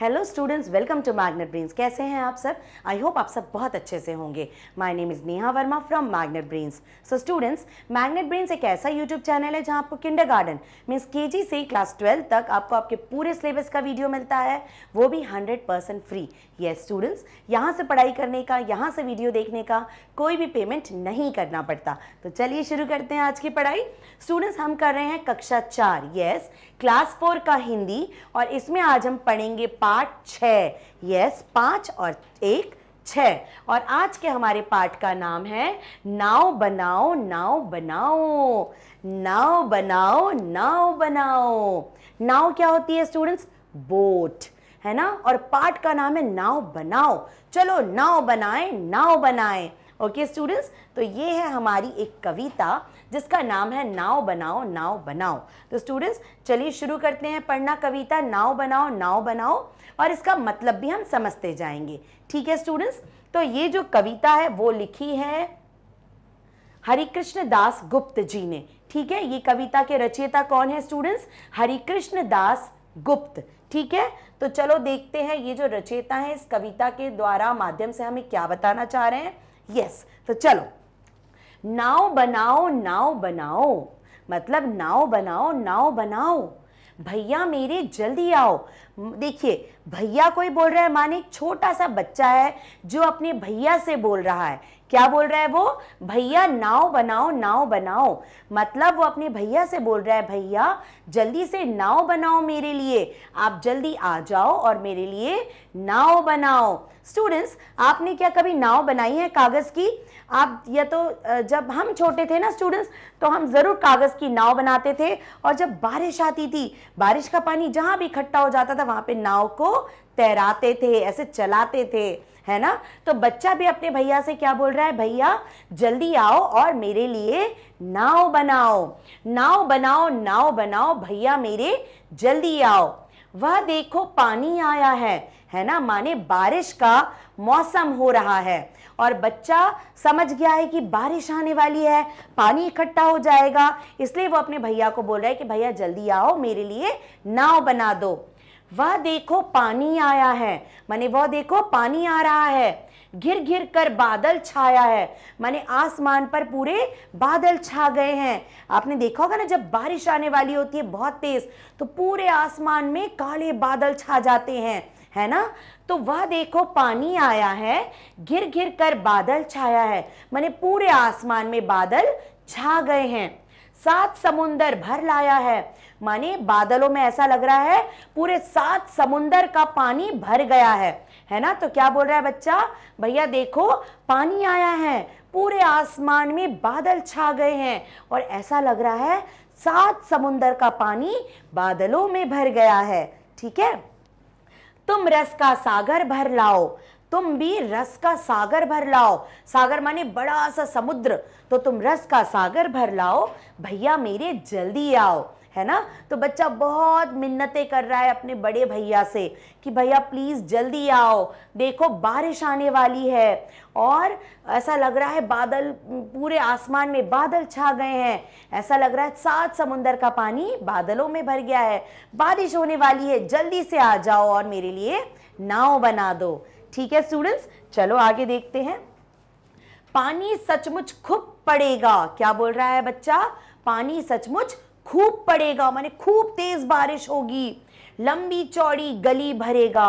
Hello students welcome to Magnet Brains कैसे हैं आप सब आई होप आप सब बहुत अच्छे से होंगे my name is Neha Verma from Magnet Brains so students Magnet Brains एक ऐसा यूट्यूब चैनल है जहां आपको किंडर गार्डन मीन्स के से क्लास ट्वेल्व तक आपको आपके पूरे सिलेबस का वीडियो मिलता है वो भी hundred percent free yes students यहाँ से पढ़ाई करने का यहाँ से वीडियो देखने का कोई भी पेमेंट नहीं करना पड़ता तो चलिए शुरू करते हैं आज की पढ़ाई स्टूडेंट्स हम कर रहे हैं कक्षा चार येस क्लास फोर का हिंदी और इसमें आज हम पढ़ेंगे पार्ट छः यस पाँच और एक छः और आज के हमारे पाठ का नाम है नाव बनाओ नाव बनाओ नाव बनाओ नाव बनाओ नाव क्या होती है स्टूडेंट्स बोट है ना और पाठ का नाम है नाव बनाओ चलो नाव बनाएं नाव बनाएं ओके स्टूडेंट्स तो ये है हमारी एक कविता जिसका नाम है नाव बनाओ नाव बनाओ तो स्टूडेंट्स चलिए शुरू करते हैं पढ़ना कविता नाव बनाओ नाव बनाओ और इसका मतलब भी हम समझते जाएंगे ठीक है स्टूडेंट्स तो ये जो कविता है वो लिखी है हरिकृष्ण दास गुप्त जी ने ठीक है ये कविता के रचयिता कौन है स्टूडेंट्स हरिकृष्ण दास गुप्त ठीक है तो चलो देखते हैं ये जो रचयिता है इस कविता के द्वारा माध्यम से हमें क्या बताना चाह रहे हैं यस yes, तो चलो नाव बनाओ नाव बनाओ मतलब नाव बनाओ नाव बनाओ भैया मेरे जल्दी आओ देखिए भैया कोई बोल रहा है माने एक छोटा सा बच्चा है जो अपने भैया से बोल रहा है क्या बोल रहा है वो भैया नाव बनाओ नाव बनाओ मतलब वो अपने भैया से बोल रहा है भैया जल्दी से नाव बनाओ मेरे लिए आप जल्दी आ जाओ और मेरे लिए नाव बनाओ स्टूडेंट्स आपने क्या कभी नाव बनाई है कागज़ की आप या तो जब हम छोटे थे ना स्टूडेंट्स तो हम ज़रूर कागज़ की नाव बनाते थे और जब बारिश आती थी बारिश का पानी जहाँ भी इकट्ठा हो जाता था वहाँ पे नाव को तैराते थे ऐसे चलाते थे है ना तो बच्चा भी अपने भैया से क्या बोल रहा है भैया जल्दी आओ और मेरे लिए नाव बनाओ नाव बनाओ नाव बनाओ भैया मेरे जल्दी आओ वह देखो पानी आया है है ना माने बारिश का मौसम हो रहा है और बच्चा समझ गया है कि बारिश आने वाली है पानी इकट्ठा हो जाएगा इसलिए वो अपने भैया को बोल रहा है कि भैया जल्दी आओ मेरे लिए नाव बना दो वह देखो पानी आया है माने वह देखो पानी आ रहा है घिर घिर कर बादल छाया है माने आसमान पर पूरे बादल छा गए हैं आपने देखा होगा ना जब बारिश आने वाली होती है बहुत तेज तो पूरे आसमान में काले बादल छा जाते हैं है ना तो वह देखो पानी आया है घिर घिर कर बादल छाया है मैंने पूरे आसमान में बादल छा गए हैं सात समुंदर भर लाया है माने बादलों में ऐसा लग रहा है पूरे सात समुंदर का पानी भर गया है है ना तो क्या बोल रहा है बच्चा भैया देखो पानी आया है पूरे आसमान में बादल छा गए हैं और ऐसा लग रहा है सात समुंदर का पानी बादलों में भर गया है ठीक है तुम रस का सागर भर लाओ तुम भी रस का सागर भर लाओ सागर माने बड़ा सा समुद्र तो तुम रस का सागर भर लाओ भैया मेरे जल्दी आओ है ना तो बच्चा बहुत मिन्नतें कर रहा है अपने बड़े भैया से कि भैया प्लीज़ जल्दी आओ देखो बारिश आने वाली है और ऐसा लग रहा है बादल पूरे आसमान में बादल छा गए हैं ऐसा लग रहा है सात समुंदर का पानी बादलों में भर गया है बारिश होने वाली है जल्दी से आ जाओ और मेरे लिए नाव बना दो ठीक है स्टूडेंट्स चलो आगे देखते हैं पानी सचमुच खूब पड़ेगा क्या बोल रहा है बच्चा पानी सचमुच खूब पड़ेगा माने खूब तेज बारिश होगी लंबी चौड़ी गली भरेगा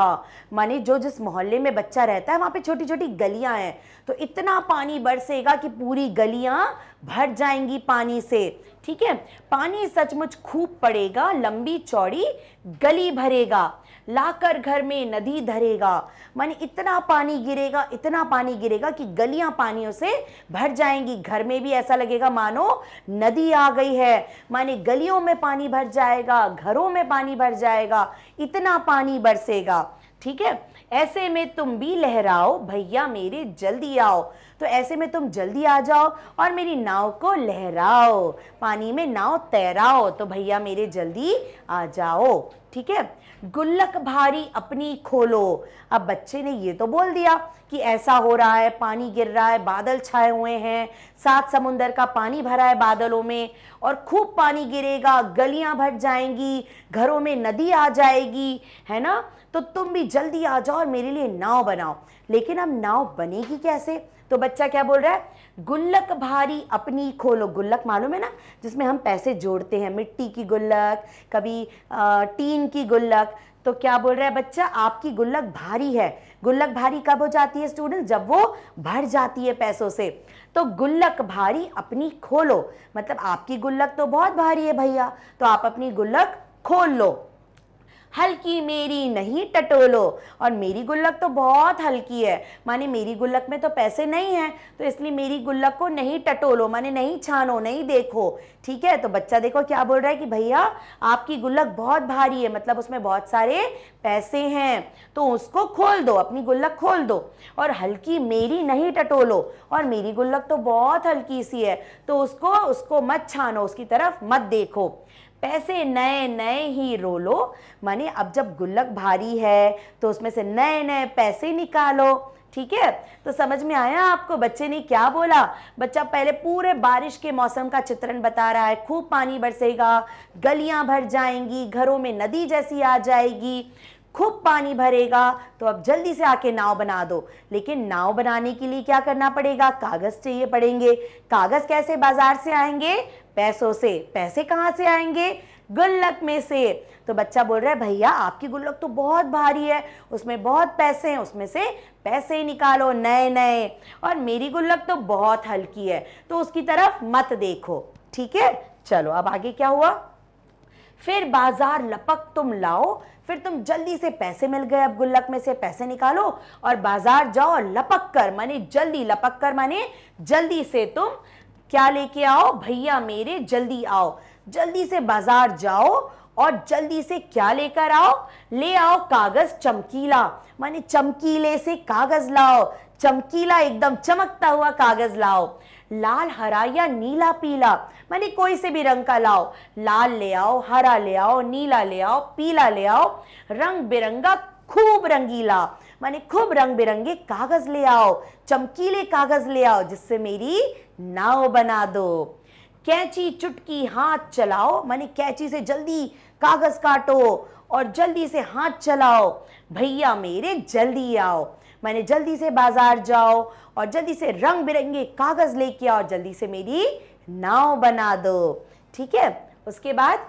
माने जो जिस मोहल्ले में बच्चा रहता है वहाँ पे छोटी छोटी गलियाँ हैं तो इतना पानी बरसेगा कि पूरी गलियाँ भर जाएंगी पानी से ठीक है पानी सचमुच खूब पड़ेगा लंबी चौड़ी गली भरेगा लाकर घर में नदी धरेगा मान इतना पानी गिरेगा इतना पानी गिरेगा कि गलियां पानियों से भर जाएंगी घर में भी ऐसा लगेगा मानो नदी आ गई है माने गलियों में पानी भर जाएगा घरों में पानी भर जाएगा इतना पानी बरसेगा ठीक है ऐसे में तुम भी लहराओ भैया मेरे जल्दी आओ तो ऐसे में तुम जल्दी आ जाओ और मेरी नाव को लहराओ पानी में नाव तैराओ तो भैया मेरे जल्दी आ जाओ ठीक है गुल्लक भारी अपनी खोलो अब बच्चे ने ये तो बोल दिया कि ऐसा हो रहा है पानी गिर रहा है बादल छाए हुए हैं सात समुंदर का पानी भरा है बादलों में और खूब पानी गिरेगा गलियां भट जाएंगी घरों में नदी आ जाएगी है ना तो तुम भी जल्दी आ जाओ और मेरे लिए नाव बनाओ लेकिन अब नाव बनेगी कैसे तो बच्चा क्या बोल रहा है गुल्लक भारी अपनी खोलो गुल्लक मालूम है ना जिसमें हम पैसे जोड़ते हैं मिट्टी की गुल्लक कभी आ, टीन की गुल्लक तो क्या बोल रहा है बच्चा आपकी गुल्लक भारी है गुल्लक भारी कब हो जाती है स्टूडेंट जब वो भर जाती है पैसों से तो गुल्लक भारी अपनी खोलो मतलब आपकी गुल्लक तो बहुत भारी है भैया तो आप अपनी गुल्लक खोल लो हल्की मेरी नहीं टटोलो और मेरी गुल्लक तो बहुत हल्की है माने मेरी गुल्लक में तो पैसे नहीं हैं तो इसलिए मेरी गुल्लक को नहीं टटोलो माने नहीं छानो नहीं देखो ठीक है तो बच्चा देखो क्या बोल रहा है कि भैया आपकी गुल्लक बहुत भारी है मतलब उसमें बहुत सारे पैसे हैं तो उसको खोल दो अपनी गुल्लक खोल दो और हल्की मेरी नहीं टटोलो और मेरी गुल्लक तो बहुत हल्की सी है तो उसको उसको मत छानो उसकी तरफ मत देखो पैसे नए नए ही रोलो माने अब जब गुल्लक भारी है तो उसमें से नए नए पैसे निकालो ठीक है तो समझ में आया आपको बच्चे ने क्या बोला बच्चा पहले पूरे बारिश के मौसम का चित्रण बता रहा है खूब पानी बरसेगा गलियां भर जाएंगी घरों में नदी जैसी आ जाएगी खूब पानी भरेगा तो अब जल्दी से आके नाव बना दो लेकिन नाव बनाने के लिए क्या करना पड़ेगा कागज़ चाहिए पड़ेंगे कागज़ कैसे बाजार से आएंगे पैसों से पैसे कहाँ से आएंगे गुल्लक में से तो बच्चा बोल रहा है भैया आपकी गुल्लक तो बहुत भारी है उसमें बहुत पैसे हैं उसमें से पैसे ही निकालो नए नए और मेरी गुल्लक तो बहुत हल्की है तो उसकी तरफ मत देखो ठीक है चलो अब आगे क्या हुआ फिर बाजार लपक तुम लाओ फिर तुम जल्दी से पैसे मिल गए अब गुल्लक में से पैसे निकालो और बाजार जाओ लपक कर माने जल्दी लपक कर माने जल्दी से तुम क्या लेके आओ भैया मेरे जल्दी आओ जल्दी से बाजार जाओ और जल्दी से क्या लेकर आओ ले आओ कागज चमकीला माने चमकीले से कागज लाओ चमकीला एकदम चमकता हुआ कागज लाओ लाल हरा या नीला पीला माने कोई से भी रंग का लाओ लाल ले आओ हरा ले आओ नीला ले आओ पीला ले आओ रंग बिरंगा खूब रंगीला माने खूब रंग बिरंगे कागज ले आओ चमकीले कागज ले आओ जिससे मेरी नाव बना दो कैची चुटकी हाथ चलाओ माने कैची से जल्दी कागज काटो और जल्दी से हाथ चलाओ भैया मेरे जल्दी आओ मैंने जल्दी से बाजार जाओ और जल्दी से रंग बिरंगे कागज लेके आओ जल्दी से मेरी नाव बना दो ठीक है उसके बाद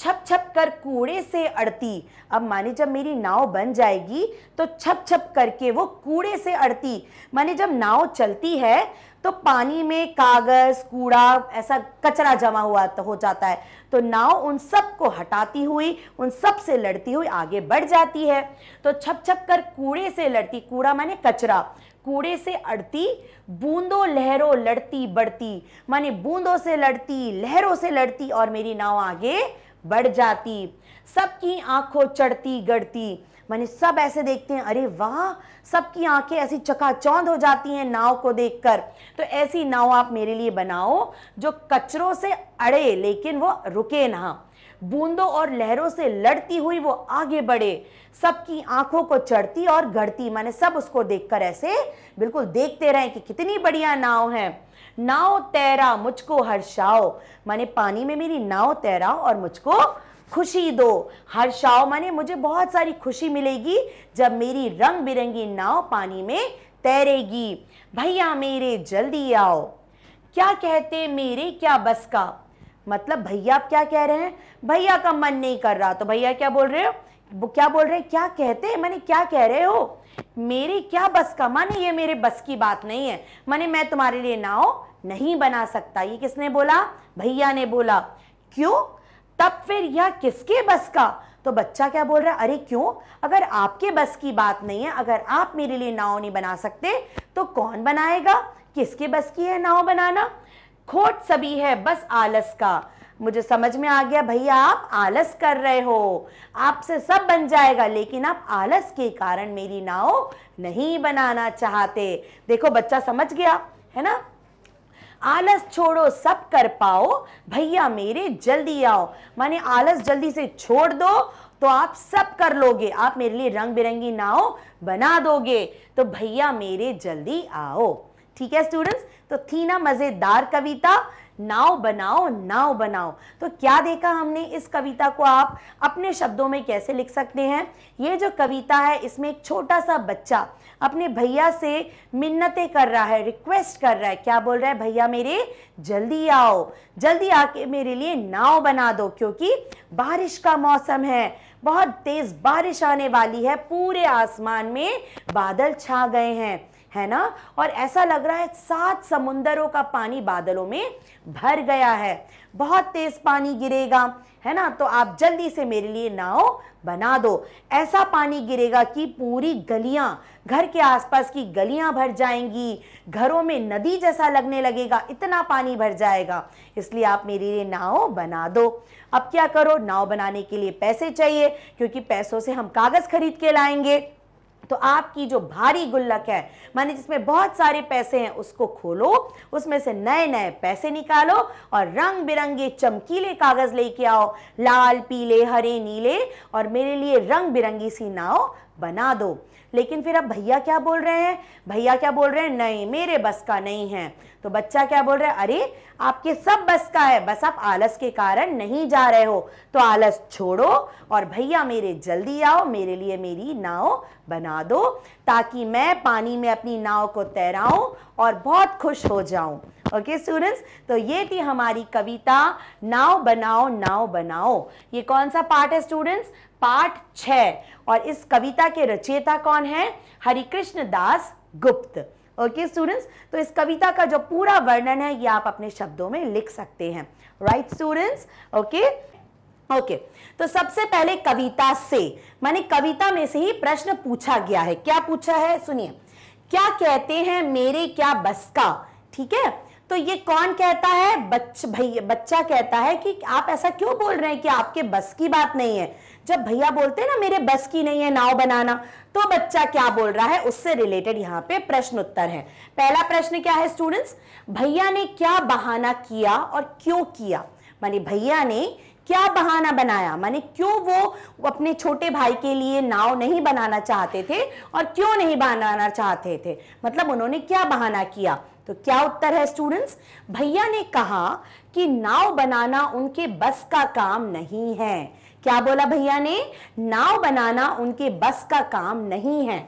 छप छप कर कूड़े से अड़ती अब माने जब मेरी नाव बन जाएगी तो छप छप करके वो कूड़े से अड़ती माने जब नाव चलती है तो पानी में कागज कूड़ा ऐसा कचरा जमा हुआ तो हो जाता है तो नाव उन सब को हटाती हुई उन सब से लड़ती हुई आगे बढ़ जाती है तो छप छप कर कूड़े से लड़ती कूड़ा माने कचरा कूड़े से अड़ती बूंदों लहरों लड़ती बढ़ती माने बूंदों से लड़ती लहरों से लड़ती और मेरी नाव आगे बढ़ जाती सबकी आंखों चढ़ती गढ़ती माने सब ऐसे देखते हैं अरे वाह सबकी आंखें ऐसी चकाचौंध हो जाती हैं नाव को देखकर तो ऐसी नाव आप मेरे लिए बनाओ जो कचरों से अड़े लेकिन वो रुके ना बूंदों और लहरों से लड़ती हुई वो आगे बढ़े सबकी आंखों को चढ़ती और गढ़ती माने सब उसको देखकर ऐसे बिल्कुल देखते रहें कि कितनी बढ़िया नाव है नाव तैरा मुझको हर्षाओ माने पानी में मेरी नाव तैरा और मुझको खुशी दो हर्षाओ माने मुझे बहुत सारी खुशी मिलेगी जब मेरी रंग बिरंगी नाव पानी में तैरेगी भैया मेरे जल्दी आओ क्या कहते मेरे क्या बस का मतलब भैया आप क्या कह रहे हैं भैया का मन नहीं कर रहा तो भैया क्या बोल रहे हो क्या बोल रहे हैं क्या कहते हैं मैंने क्या कह रहे हो मेरे क्या बस का माने ये मेरे बस की बात नहीं है माने मैं तुम्हारे लिए नाव नहीं बना सकता ये किसने बोला भैया ने बोला क्यों तब फिर यह किसके बस का तो बच्चा क्या बोल रहा है अरे क्यों अगर आपके बस की बात नहीं है अगर आप मेरे लिए नाव नहीं बना सकते तो कौन बनाएगा किसके बस की है नाव बनाना खोट सभी है बस आलस का मुझे समझ में आ गया भैया आप आलस कर रहे हो आपसे सब बन जाएगा लेकिन आप आलस के कारण मेरी नाव नहीं बनाना चाहते देखो बच्चा समझ गया है ना आलस छोड़ो सब कर पाओ भैया मेरे जल्दी आओ माने आलस जल्दी से छोड़ दो तो आप सब कर लोगे आप मेरे लिए रंग बिरंगी नाव बना दोगे तो भैया मेरे जल्दी आओ ठीक है स्टूडेंट्स तो थी ना मज़ेदार कविता नाव बनाओ नाव बनाओ तो क्या देखा हमने इस कविता को आप अपने शब्दों में कैसे लिख सकते हैं ये जो कविता है इसमें एक छोटा सा बच्चा अपने भैया से मिन्नतें कर रहा है रिक्वेस्ट कर रहा है क्या बोल रहा है भैया मेरे जल्दी आओ जल्दी आके मेरे लिए नाव बना दो क्योंकि बारिश का मौसम है बहुत तेज़ बारिश आने वाली है पूरे आसमान में बादल छा गए हैं है ना और ऐसा लग रहा है सात समुंदरों का पानी बादलों में भर गया है बहुत तेज पानी गिरेगा है ना तो आप जल्दी से मेरे लिए नाव बना दो ऐसा पानी गिरेगा कि पूरी गलियां घर के आसपास की गलियां भर जाएंगी घरों में नदी जैसा लगने लगेगा इतना पानी भर जाएगा इसलिए आप मेरे लिए नाव बना दो अब क्या करो नाव बनाने के लिए पैसे चाहिए क्योंकि पैसों से हम कागज़ खरीद के लाएंगे तो आपकी जो भारी गुल्लक है माने जिसमें बहुत सारे पैसे हैं उसको खोलो उसमें से नए नए पैसे निकालो और रंग बिरंगे चमकीले कागज लेके आओ लाल पीले हरे नीले और मेरे लिए रंग बिरंगी सी नाव बना दो लेकिन फिर अब भैया क्या बोल रहे हैं भैया क्या बोल रहे हैं नहीं मेरे बस का नहीं है तो बच्चा क्या बोल रहा है अरे आपके सब बस का है बस आप आलस के कारण नहीं जा रहे हो तो आलस छोड़ो और भैया मेरे जल्दी आओ मेरे लिए मेरी नाव बना दो ताकि मैं पानी में अपनी नाव को तैराऊं और बहुत खुश हो जाऊं ओके स्टूडेंट्स तो ये थी हमारी कविता नाव बनाओ नाव बनाओ ये कौन सा पार्ट है स्टूडेंट्स पार्ट छ और इस कविता के रचयिता कौन है हरिकृष्ण दास गुप्त ओके स्टूडेंट्स तो इस कविता का जो पूरा वर्णन है ये आप अपने शब्दों में लिख सकते हैं राइट स्टूडेंट्स ओके ओके तो सबसे पहले कविता से माने कविता में से ही प्रश्न पूछा गया है क्या पूछा है सुनिए क्या कहते हैं मेरे क्या बस का ठीक है तो ये कौन कहता है बच्च भैया बच्चा कहता है कि आप ऐसा क्यों बोल रहे हैं कि आपके बस की बात नहीं है जब भैया बोलते हैं ना मेरे बस की नहीं है नाव बनाना तो बच्चा क्या बोल रहा है उससे रिलेटेड यहाँ पे प्रश्न उत्तर है पहला प्रश्न क्या है स्टूडेंट्स भैया ने क्या बहाना किया और क्यों किया माने भैया ने क्या बहाना बनाया माने क्यों वो अपने छोटे भाई के लिए नाव नहीं बनाना चाहते थे और क्यों नहीं बनाना चाहते थे मतलब उन्होंने क्या बहाना किया तो क्या उत्तर है स्टूडेंट्स भैया ने कहा कि नाव बनाना उनके बस का काम नहीं है क्या बोला भैया ने नाव बनाना उनके बस का काम नहीं है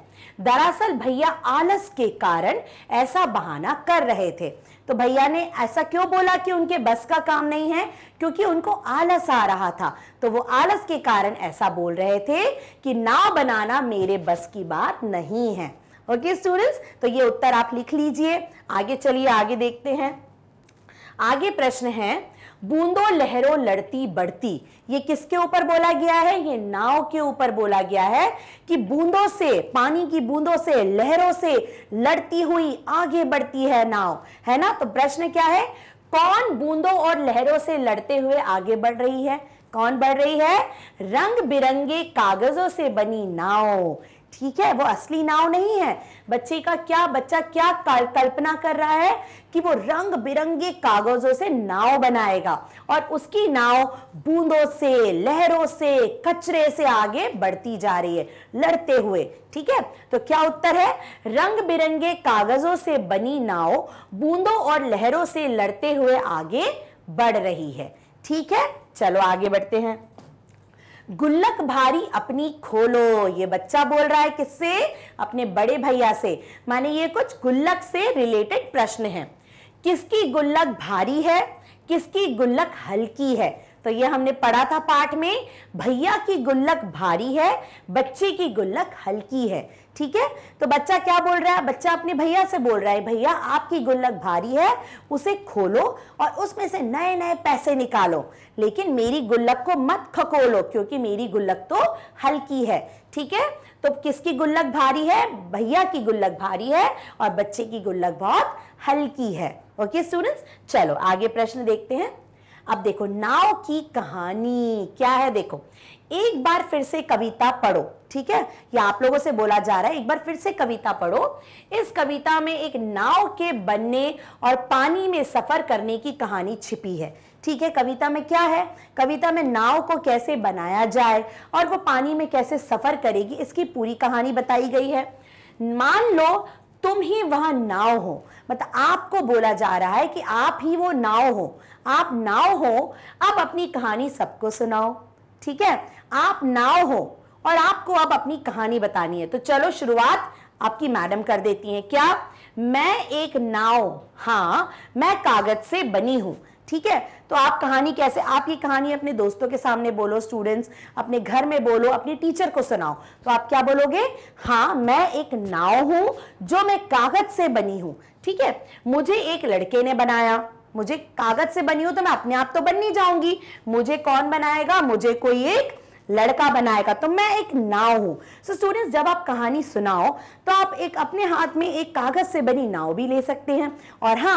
दरअसल भैया आलस के कारण ऐसा बहाना कर रहे थे तो भैया ने ऐसा क्यों बोला कि उनके बस का काम नहीं है क्योंकि उनको आलस आ रहा था तो वो आलस के कारण ऐसा बोल रहे थे कि नाव बनाना मेरे बस की बात नहीं है ओके स्टूडेंट्स तो ये उत्तर आप लिख लीजिए आगे चलिए आगे देखते हैं आगे प्रश्न है बूंदों लहरों लड़ती बढ़ती ये किसके ऊपर बोला गया है ये नाव के ऊपर बोला गया है कि बूंदों से पानी की बूंदों से लहरों से लड़ती हुई आगे बढ़ती है नाव है ना तो प्रश्न क्या है कौन बूंदों और लहरों से लड़ते हुए आगे बढ़ रही है कौन बढ़ रही है रंग बिरंगे कागजों से बनी नाव ठीक है वो असली नाव नहीं है बच्चे का क्या बच्चा क्या कल्पना कर रहा है कि वो रंग बिरंगे कागजों से नाव बनाएगा और उसकी नाव बूंदों से लहरों से कचरे से आगे बढ़ती जा रही है लड़ते हुए ठीक है तो क्या उत्तर है रंग बिरंगे कागजों से बनी नाव बूंदों और लहरों से लड़ते हुए आगे बढ़ रही है ठीक है चलो आगे बढ़ते हैं गुल्लक भारी अपनी खोलो ये बच्चा बोल रहा है किससे अपने बड़े भैया से माने ये कुछ गुल्लक से रिलेटेड प्रश्न है किसकी गुल्लक भारी है किसकी गुल्लक हल्की है तो ये हमने पढ़ा था पाठ में भैया की गुल्लक भारी है बच्चे की गुल्लक हल्की है ठीक है तो बच्चा क्या बोल रहा है बच्चा अपने भैया से बोल रहा है भैया आपकी गुल्लक भारी है उसे खोलो और उसमें से नए नए पैसे निकालो लेकिन मेरी गुल्लक को मत खकोलो क्योंकि मेरी गुल्लक तो हल्की है ठीक है तो किसकी गुल्लक भारी है भैया की गुल्लक भारी है और बच्चे की गुल्लक बहुत हल्की है ओके स्टूडेंट्स चलो आगे प्रश्न देखते हैं अब देखो नाव की कहानी क्या है देखो एक बार फिर से कविता पढ़ो ठीक है या आप लोगों से बोला जा रहा है एक बार फिर से कविता पढ़ो इस कविता में एक नाव के बनने और पानी में सफर करने की कहानी छिपी है ठीक है कविता में क्या है कविता में नाव को कैसे बनाया जाए और वो पानी में कैसे सफर करेगी इसकी पूरी कहानी बताई गई है मान लो तुम ही वह नाव हो मतलब आपको बोला जा रहा है कि आप ही वो नाव हो आप नाव हो अब अपनी कहानी सबको सुनाओ ठीक है आप नाव हो और आपको अब अपनी कहानी बतानी है तो चलो शुरुआत आपकी मैडम कर देती हैं क्या मैं एक नाव हाँ मैं कागज से बनी हूं ठीक है तो आप कहानी कैसे आप ये कहानी अपने दोस्तों के सामने बोलो स्टूडेंट्स अपने घर में बोलो अपने टीचर को सुनाओ तो आप क्या बोलोगे हाँ मैं एक नाव हूं जो मैं कागज से बनी हूं ठीक है मुझे एक लड़के ने बनाया मुझे कागज से बनी हूं तो मैं अपने आप तो बन नहीं जाऊंगी मुझे कौन बनाएगा मुझे कोई एक लड़का बनाएगा तो मैं एक नाव हूं सो स्टूडेंट्स जब आप कहानी सुनाओ तो आप एक अपने हाथ में एक कागज से बनी नाव भी ले सकते हैं और हाँ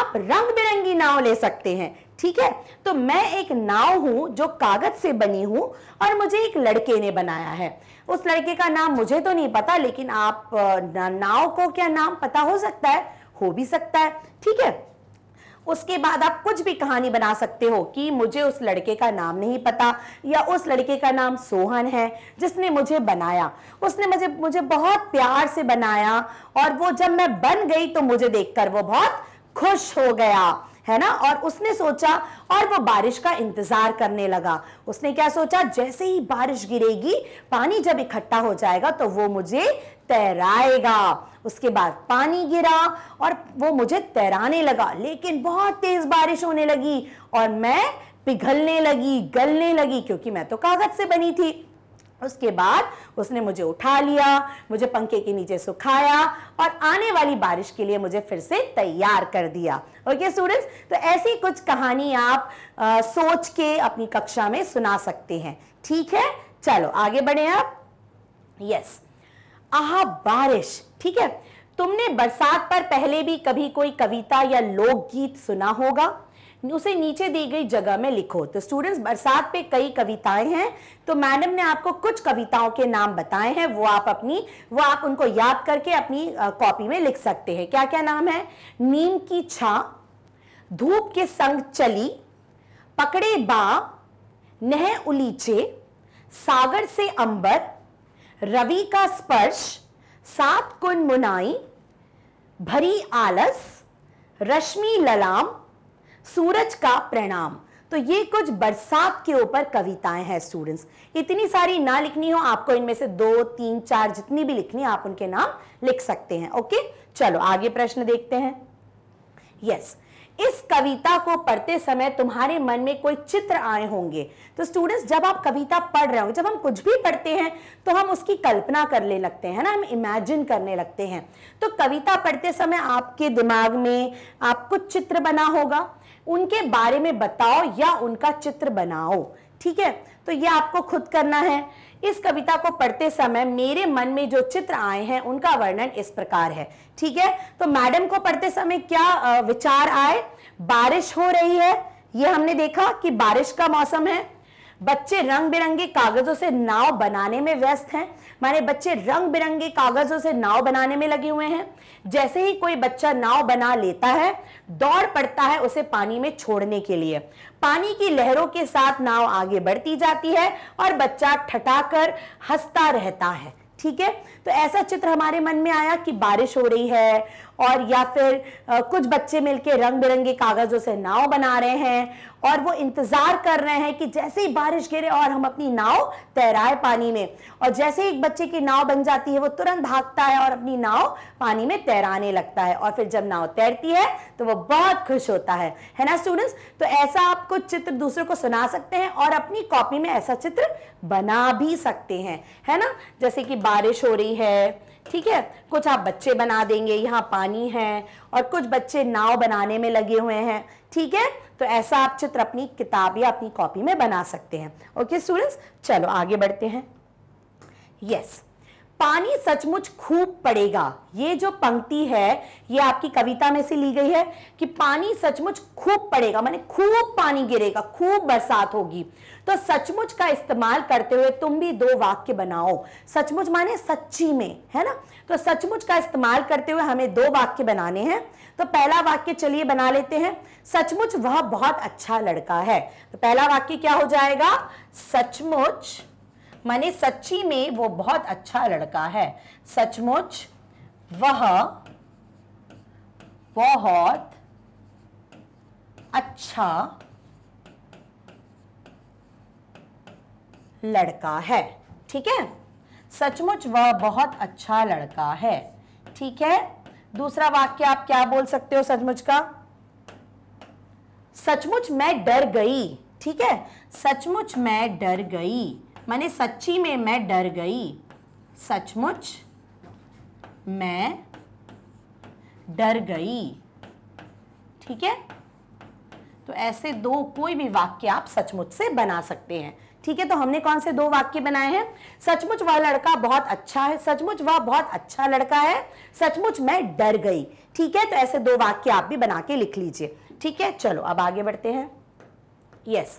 आप रंग बिरंगी नाव ले सकते हैं ठीक है तो मैं एक नाव हूं जो कागज से बनी हूं और मुझे एक लड़के ने बनाया है उस लड़के का नाम मुझे तो नहीं पता लेकिन आप नाव को क्या नाम पता हो सकता है हो भी सकता है ठीक है उसके बाद आप कुछ भी कहानी बना सकते हो कि मुझे उस लड़के का नाम नहीं पता या उस लड़के का नाम सोहन है जिसने मुझे बनाया उसने मुझे मुझे बहुत प्यार से बनाया और वो जब मैं बन गई तो मुझे देखकर वो बहुत खुश हो गया है ना और उसने सोचा और वो बारिश का इंतजार करने लगा उसने क्या सोचा जैसे ही बारिश गिरेगी पानी जब इकट्ठा हो जाएगा तो वो मुझे तैराएगा उसके बाद पानी गिरा और वो मुझे तैराने लगा लेकिन बहुत तेज बारिश होने लगी और मैं पिघलने लगी गलने लगी क्योंकि मैं तो कागज से बनी थी उसके बाद उसने मुझे उठा लिया मुझे पंखे के नीचे सुखाया और आने वाली बारिश के लिए मुझे फिर से तैयार कर दिया ओके स्टूडेंट्स तो ऐसी कुछ कहानी आप आ, सोच के अपनी कक्षा में सुना सकते हैं ठीक है चलो आगे बढ़े आप यस yes. आहा बारिश ठीक है तुमने बरसात पर पहले भी कभी कोई कविता या लोकगीत सुना होगा उसे नीचे दी गई जगह में लिखो तो स्टूडेंट्स बरसात पे कई कविताएं हैं तो मैडम ने आपको कुछ कविताओं के नाम बताए हैं वो आप अपनी वो आप उनको याद करके अपनी कॉपी में लिख सकते हैं क्या क्या नाम है नीम की छा धूप के संग चली पकड़े बा नह उलीचे सागर से अंबर रवि का स्पर्श सात कुंड मुनाई भरी आलस रश्मि ललाम सूरज का प्रणाम तो ये कुछ बरसात के ऊपर कविताएं हैं स्टूडेंट्स इतनी सारी ना लिखनी हो आपको इनमें से दो तीन चार जितनी भी लिखनी आप उनके नाम लिख सकते हैं ओके चलो आगे प्रश्न देखते हैं यस yes. इस कविता को पढ़ते समय तुम्हारे मन में कोई चित्र आए होंगे तो स्टूडेंट्स जब आप कविता पढ़ रहे होंगे जब हम कुछ भी पढ़ते हैं तो हम उसकी कल्पना करने लगते हैं ना हम इमेजिन करने लगते हैं तो कविता पढ़ते समय आपके दिमाग में आप कुछ चित्र बना होगा उनके बारे में बताओ या उनका चित्र बनाओ ठीक है तो ये आपको खुद करना है इस कविता को पढ़ते समय मेरे मन में जो चित्र आए हैं उनका वर्णन इस प्रकार है ठीक है तो मैडम को पढ़ते समय क्या विचार आए बारिश हो रही है ये हमने देखा कि बारिश का मौसम है बच्चे रंग बिरंगे कागजों से नाव बनाने में व्यस्त हैं हमारे बच्चे रंग बिरंगे कागजों से नाव बनाने में लगे हुए हैं जैसे ही कोई बच्चा नाव बना लेता है दौड़ पड़ता है उसे पानी में छोड़ने के लिए पानी की लहरों के साथ नाव आगे बढ़ती जाती है और बच्चा ठटाकर हंसता रहता है ठीक है तो ऐसा चित्र हमारे मन में आया कि बारिश हो रही है और या फिर कुछ बच्चे मिलके रंग बिरंगे कागज़ों से नाव बना रहे हैं और वो इंतज़ार कर रहे हैं कि जैसे ही बारिश गिरे और हम अपनी नाव तैराए पानी में और जैसे ही एक बच्चे की नाव बन जाती है वो तुरंत भागता है और अपनी नाव पानी में तैराने लगता है और फिर जब नाव तैरती है तो वो बहुत खुश होता है है ना स्टूडेंट्स तो ऐसा आप कुछ चित्र दूसरों को सुना सकते हैं और अपनी कॉपी में ऐसा चित्र बना भी सकते हैं है ना जैसे कि बारिश हो रही है ठीक है कुछ आप बच्चे बना देंगे यहाँ पानी है और कुछ बच्चे नाव बनाने में लगे हुए हैं ठीक है तो ऐसा आप चित्र अपनी किताब या अपनी कॉपी में बना सकते हैं ओके स्टूडेंट्स चलो आगे बढ़ते हैं यस yes. पानी सचमुच खूब पड़ेगा ये जो पंक्ति है ये आपकी कविता में से ली गई है कि पानी सचमुच खूब पड़ेगा मैंने खूब पानी गिरेगा खूब बरसात होगी तो सचमुच का इस्तेमाल करते हुए तुम भी दो वाक्य बनाओ सचमुच माने सच्ची में है ना तो सचमुच का इस्तेमाल करते हुए हमें दो वाक्य बनाने हैं तो पहला वाक्य चलिए बना लेते हैं सचमुच वह बहुत अच्छा लड़का है तो पहला वाक्य क्या हो जाएगा सचमुच माने सच्ची में वो बहुत अच्छा लड़का है सचमुच वह बहुत अच्छा लड़का है ठीक है सचमुच वह बहुत अच्छा लड़का है ठीक है दूसरा वाक्य आप क्या बोल सकते हो सचमुच का सचमुच मैं डर गई ठीक है सचमुच मैं डर गई मैंने सच्ची में मैं डर गई सचमुच मैं डर गई ठीक है तो ऐसे दो कोई भी वाक्य आप सचमुच से बना सकते हैं ठीक है तो हमने कौन से दो वाक्य बनाए हैं सचमुच वह लड़का बहुत अच्छा है सचमुच वह बहुत अच्छा लड़का है सचमुच मैं डर गई ठीक है तो ऐसे दो वाक्य आप भी बना के लिख लीजिए ठीक है चलो अब आगे बढ़ते हैं यस yes.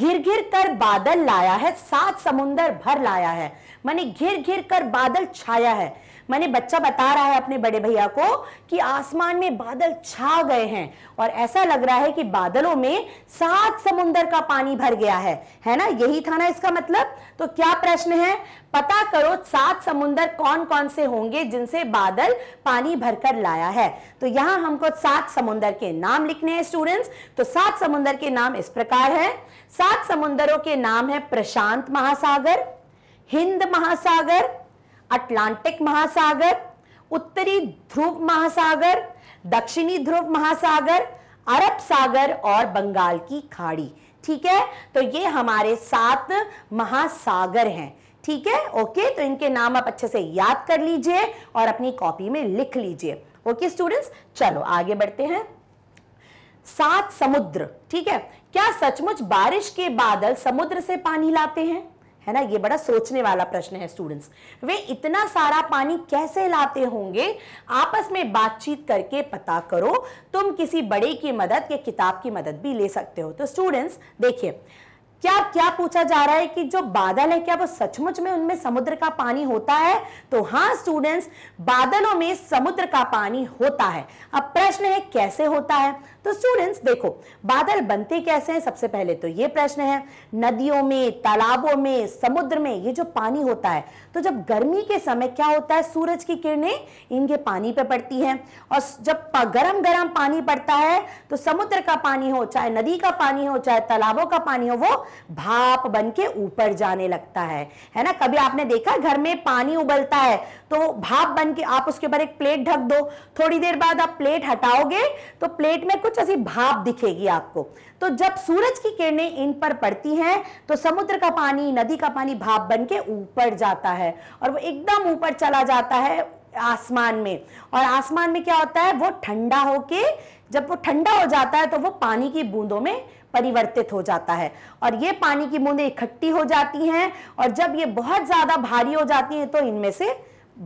घिर घिर कर बादल लाया है सात समुंदर भर लाया है मैंने घिर घिर कर बादल छाया है मैंने बच्चा बता रहा है अपने बड़े भैया को कि आसमान में बादल छा गए हैं और ऐसा लग रहा है कि बादलों में सात समुंदर का पानी भर गया है है ना यही था ना इसका मतलब तो क्या प्रश्न है पता करो सात समुंदर कौन कौन से होंगे जिनसे बादल पानी भरकर लाया है तो यहां हमको सात समुंदर के नाम लिखने हैं स्टूडेंट्स तो सात समुंदर के नाम इस प्रकार है सात समुंदरों के नाम है प्रशांत महासागर हिंद महासागर अटलांटिक महासागर उत्तरी ध्रुव महासागर दक्षिणी ध्रुव महासागर अरब सागर और बंगाल की खाड़ी ठीक है तो ये हमारे सात महासागर हैं ठीक है ओके तो इनके नाम आप अच्छे से याद कर लीजिए और अपनी कॉपी में लिख लीजिए ओके स्टूडेंट्स चलो आगे बढ़ते हैं सात समुद्र ठीक है क्या सचमुच बारिश के बादल समुद्र से पानी लाते हैं है ना ये बड़ा सोचने वाला प्रश्न है स्टूडेंट्स वे इतना सारा पानी कैसे लाते होंगे आपस में बातचीत करके पता करो तुम किसी बड़े की मदद या किताब की मदद भी ले सकते हो तो स्टूडेंट्स देखिए क्या क्या पूछा जा रहा है कि जो बादल है क्या वो सचमुच में उनमें समुद्र का पानी होता है तो हाँ स्टूडेंट्स बादलों में समुद्र का पानी होता है अब प्रश्न है कैसे होता है तो स्टूडेंट्स देखो बादल बनते कैसे हैं सबसे पहले तो ये प्रश्न है नदियों में तालाबों में समुद्र में ये जो पानी होता है तो जब गर्मी के समय क्या होता है सूरज की किरणें इनके पानी पे पड़ती हैं और जब गरम गरम पानी पड़ता है तो समुद्र का पानी हो चाहे नदी का पानी हो चाहे तालाबों का पानी हो वो भाप बन के ऊपर जाने लगता है है ना कभी आपने देखा घर में पानी उबलता है तो भाप बन के आप उसके ऊपर एक प्लेट ढक दो थोड़ी देर बाद आप प्लेट हटाओगे तो प्लेट में कुछ कुछ ऐसी भाप दिखेगी आपको तो जब सूरज की किरणें इन पर पड़ती हैं तो समुद्र का पानी नदी का पानी भाप बन के ऊपर जाता है और वो एकदम ऊपर चला जाता है आसमान में और आसमान में क्या होता है वो ठंडा होके जब वो ठंडा हो जाता है तो वो पानी की बूंदों में परिवर्तित हो जाता है और ये पानी की बूंदें इकट्ठी हो जाती हैं और जब ये बहुत ज़्यादा भारी हो जाती हैं तो इनमें से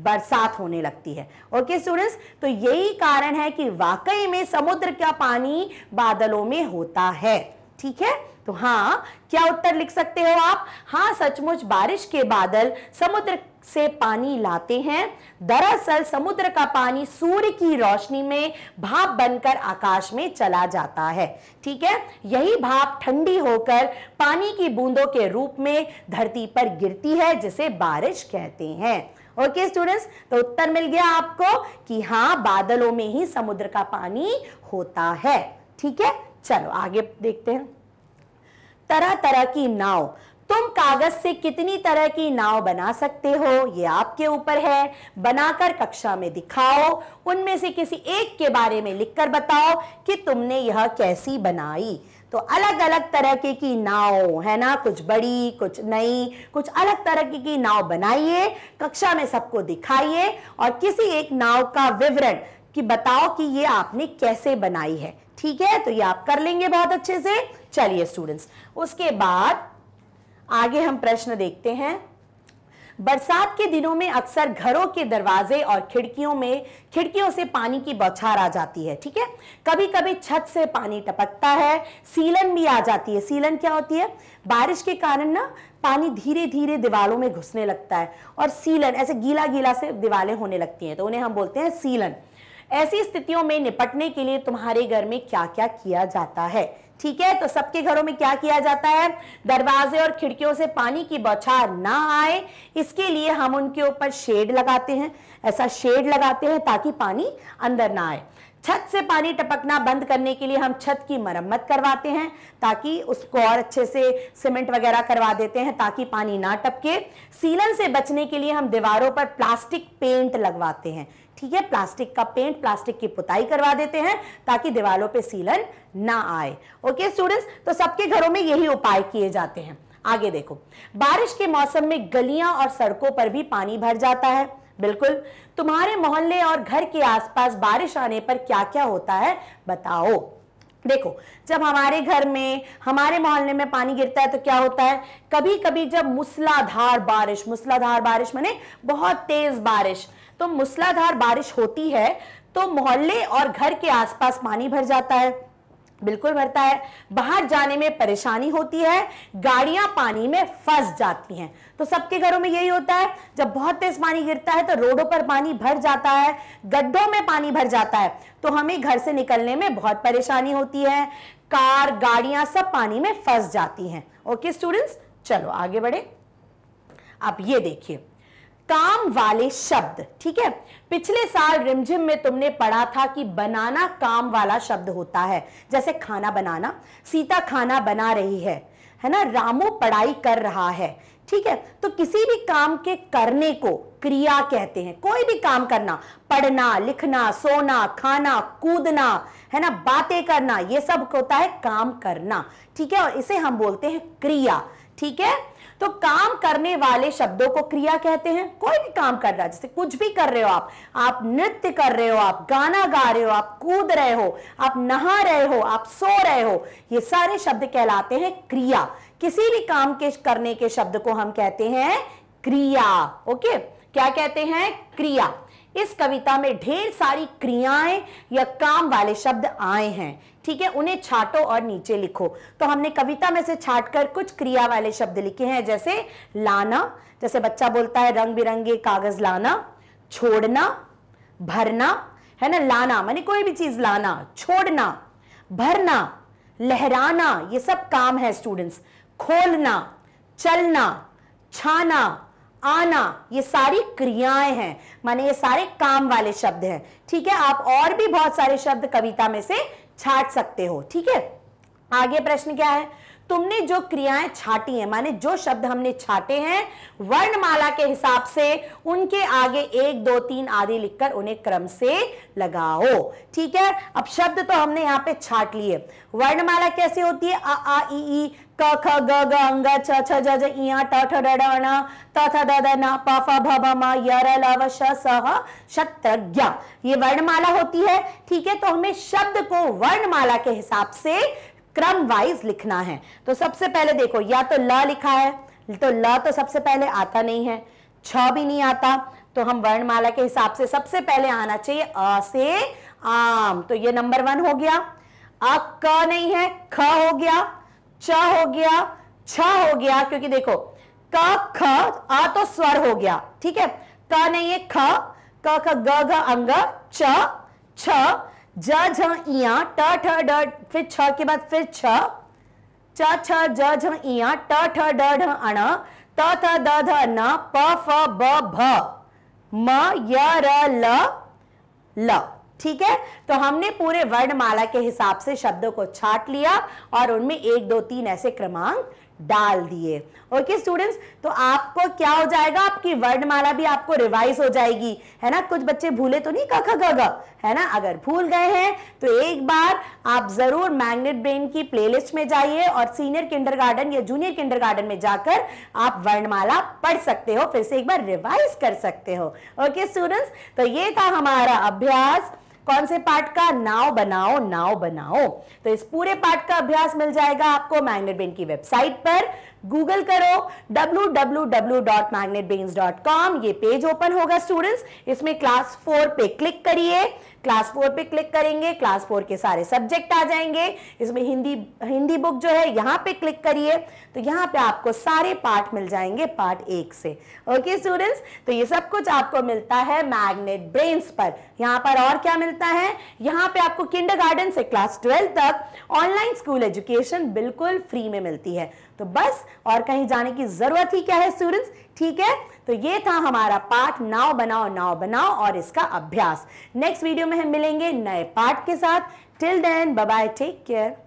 बरसात होने लगती है ओके स्टूडेंट्स तो यही कारण है कि वाकई में समुद्र का पानी बादलों में होता है ठीक है तो हाँ क्या उत्तर लिख सकते हो आप हाँ सचमुच बारिश के बादल समुद्र से पानी लाते हैं दरअसल समुद्र का पानी सूर्य की रोशनी में भाप बनकर आकाश में चला जाता है ठीक है यही भाप ठंडी होकर पानी की बूंदों के रूप में धरती पर गिरती है जिसे बारिश कहते हैं ओके स्टूडेंट्स तो उत्तर मिल गया आपको कि हाँ बादलों में ही समुद्र का पानी होता है ठीक है चलो आगे देखते हैं तरह तरह की नाव तुम कागज से कितनी तरह की नाव बना सकते हो ये आपके ऊपर है बनाकर कक्षा में दिखाओ उनमें से किसी एक के बारे में लिखकर बताओ कि तुमने यह कैसी बनाई तो अलग अलग तरह की नाव है ना कुछ बड़ी कुछ नई कुछ अलग तरह की नाव बनाइए कक्षा में सबको दिखाइए और किसी एक नाव का विवरण कि बताओ कि ये आपने कैसे बनाई है ठीक है तो ये आप कर लेंगे बहुत अच्छे से चलिए स्टूडेंट्स उसके बाद आगे हम प्रश्न देखते हैं बरसात के दिनों में अक्सर घरों के दरवाजे और खिड़कियों में खिड़कियों से पानी की बौछार आ जाती है ठीक है कभी कभी छत से पानी टपकता है सीलन भी आ जाती है सीलन क्या होती है बारिश के कारण ना पानी धीरे धीरे दीवारों में घुसने लगता है और सीलन ऐसे गीला गीला से दीवारें होने लगती हैं तो उन्हें हम बोलते हैं सीलन ऐसी स्थितियों में निपटने के लिए तुम्हारे घर में क्या क्या किया जाता है ठीक है तो सबके घरों में क्या किया जाता है दरवाजे और खिड़कियों से पानी की बौछार ना आए इसके लिए हम उनके ऊपर शेड लगाते हैं ऐसा शेड लगाते हैं ताकि पानी अंदर ना आए छत से पानी टपकना बंद करने के लिए हम छत की मरम्मत करवाते हैं ताकि उसको और अच्छे से सीमेंट वगैरह करवा देते हैं ताकि पानी ना टपके सीलन से बचने के लिए हम दीवारों पर प्लास्टिक पेंट लगवाते हैं ठीक है प्लास्टिक का पेंट प्लास्टिक की पुताई करवा देते हैं ताकि दीवारों पे सीलन ना आए ओके स्टूडेंट्स तो सबके घरों में यही उपाय किए जाते हैं आगे देखो बारिश के मौसम में गलियां और सड़कों पर भी पानी भर जाता है बिल्कुल तुम्हारे मोहल्ले और घर के आसपास बारिश आने पर क्या क्या होता है बताओ देखो जब हमारे घर में हमारे मोहल्ले में पानी गिरता है तो क्या होता है कभी कभी जब मूसलाधार बारिश मूसलाधार बारिश मैंने बहुत तेज बारिश तो मूसलाधार बारिश होती है तो मोहल्ले और घर के आसपास पानी भर जाता है बिल्कुल भरता है बाहर जाने में परेशानी होती है गाड़ियां पानी में फंस जाती हैं तो सबके घरों में यही होता है जब बहुत तेज पानी गिरता है तो रोडों पर पानी भर जाता है गड्ढों में पानी भर जाता है तो हमें घर से निकलने में बहुत परेशानी होती है कार गाड़ियां सब पानी में फंस जाती हैं ओके स्टूडेंट्स चलो आगे बढ़े आप ये देखिए काम वाले शब्द ठीक है पिछले साल रिमझिम में तुमने पढ़ा था कि बनाना काम वाला शब्द होता है जैसे खाना बनाना सीता खाना बना रही है है ना रामू पढ़ाई कर रहा है ठीक है तो किसी भी काम के करने को क्रिया कहते हैं कोई भी काम करना पढ़ना लिखना सोना खाना कूदना है ना बातें करना ये सब होता है काम करना ठीक है और इसे हम बोलते हैं क्रिया ठीक है तो काम करने वाले शब्दों को क्रिया कहते हैं कोई भी काम कर रहा है जैसे कुछ भी कर रहे हो आप आप नृत्य कर रहे हो आप गाना गा रहे हो आप कूद रहे हो आप नहा रहे हो आप सो रहे हो ये सारे शब्द कहलाते हैं क्रिया किसी भी काम के करने के शब्द को हम कहते हैं क्रिया ओके क्या कहते हैं क्रिया इस कविता में ढेर सारी क्रियाएं या काम वाले शब्द आए हैं ठीक है उन्हें छाटो और नीचे लिखो तो हमने कविता में से छाट कर कुछ क्रिया वाले शब्द लिखे हैं जैसे लाना जैसे बच्चा बोलता है रंग बिरंगे कागज लाना छोड़ना भरना है ना लाना माने कोई भी चीज लाना छोड़ना भरना लहराना ये सब काम है स्टूडेंट्स खोलना चलना छाना आना ये सारी क्रियाएं हैं माने ये सारे काम वाले शब्द हैं ठीक है आप और भी बहुत सारे शब्द कविता में से छाट सकते हो ठीक है आगे प्रश्न क्या है तुमने जो क्रियाएं छाटी हैं माने जो शब्द हमने छाटे हैं वर्णमाला के हिसाब से उनके आगे एक दो तीन आदि लिखकर उन्हें क्रम से लगाओ ठीक है अब शब्द तो हमने यहाँ पे छाट लिए वर्णमाला कैसे होती है आ आ ई ई क ख ग ग अंग छ छ ज ज इ ट ठ ड ड ण त थ द द न प फ भ भ म य र ल व श स ह शत्रज्ञ ये वर्णमाला होती है ठीक है तो हमें शब्द को वर्णमाला के हिसाब से क्रम वाइज लिखना है तो सबसे पहले देखो या तो ल लिखा है तो ल तो सबसे पहले आता नहीं है छ भी नहीं आता तो हम वर्णमाला के हिसाब से सबसे पहले आना चाहिए अ से आम तो ये नंबर वन हो गया अ क नहीं है ख हो गया च हो गया छ हो गया क्योंकि देखो क ख आ तो स्वर हो गया ठीक है क नहीं है ख क ख ग ग अंग च छ ज झ इया ट ठ ड फिर छ के बाद फिर छ च छ ज झ इया ट ठ ड ढ अण त थ द ध न प फ ब भ म य र ल ल ठीक है तो हमने पूरे वर्णमाला के हिसाब से शब्दों को छाट लिया और उनमें एक दो तीन ऐसे क्रमांक डाल दिए ओके स्टूडेंट्स तो आपको क्या हो जाएगा आपकी वर्णमाला भी आपको रिवाइज हो जाएगी है ना कुछ बच्चे भूले तो नहीं कख ग है ना अगर भूल गए हैं तो एक बार आप जरूर मैग्नेट ब्रेन की प्लेलिस्ट में जाइए और सीनियर किंडर या जूनियर किंडर में जाकर आप वर्णमाला पढ़ सकते हो फिर से एक बार रिवाइज कर सकते हो ओके स्टूडेंट्स तो ये था हमारा अभ्यास कौन से पार्ट का नाव बनाओ नाव बनाओ तो इस पूरे पार्ट का अभ्यास मिल जाएगा आपको मैग्नेट बेन की वेबसाइट पर गूगल करो www.magnetbrains.com ये पेज ओपन होगा स्टूडेंट्स इसमें क्लास फोर पे क्लिक करिए क्लास फोर पे क्लिक करेंगे क्लास फोर के सारे सब्जेक्ट आ जाएंगे इसमें हिंदी हिंदी बुक जो है यहाँ पे क्लिक करिए तो यहाँ पे आपको सारे पार्ट मिल जाएंगे पार्ट एक से ओके स्टूडेंट्स तो ये सब कुछ आपको मिलता है मैग्नेट ब्रेन्स पर यहाँ पर और क्या मिलता है यहाँ पे आपको किंडर से क्लास ट्वेल्व तक ऑनलाइन स्कूल एजुकेशन बिल्कुल फ्री में मिलती है तो बस और कहीं जाने की जरूरत ही क्या है स्टूडेंट्स ठीक है तो ये था हमारा पाठ नाव बनाओ नाव बनाओ और इसका अभ्यास नेक्स्ट वीडियो में हम मिलेंगे नए पाठ के साथ till then bye take care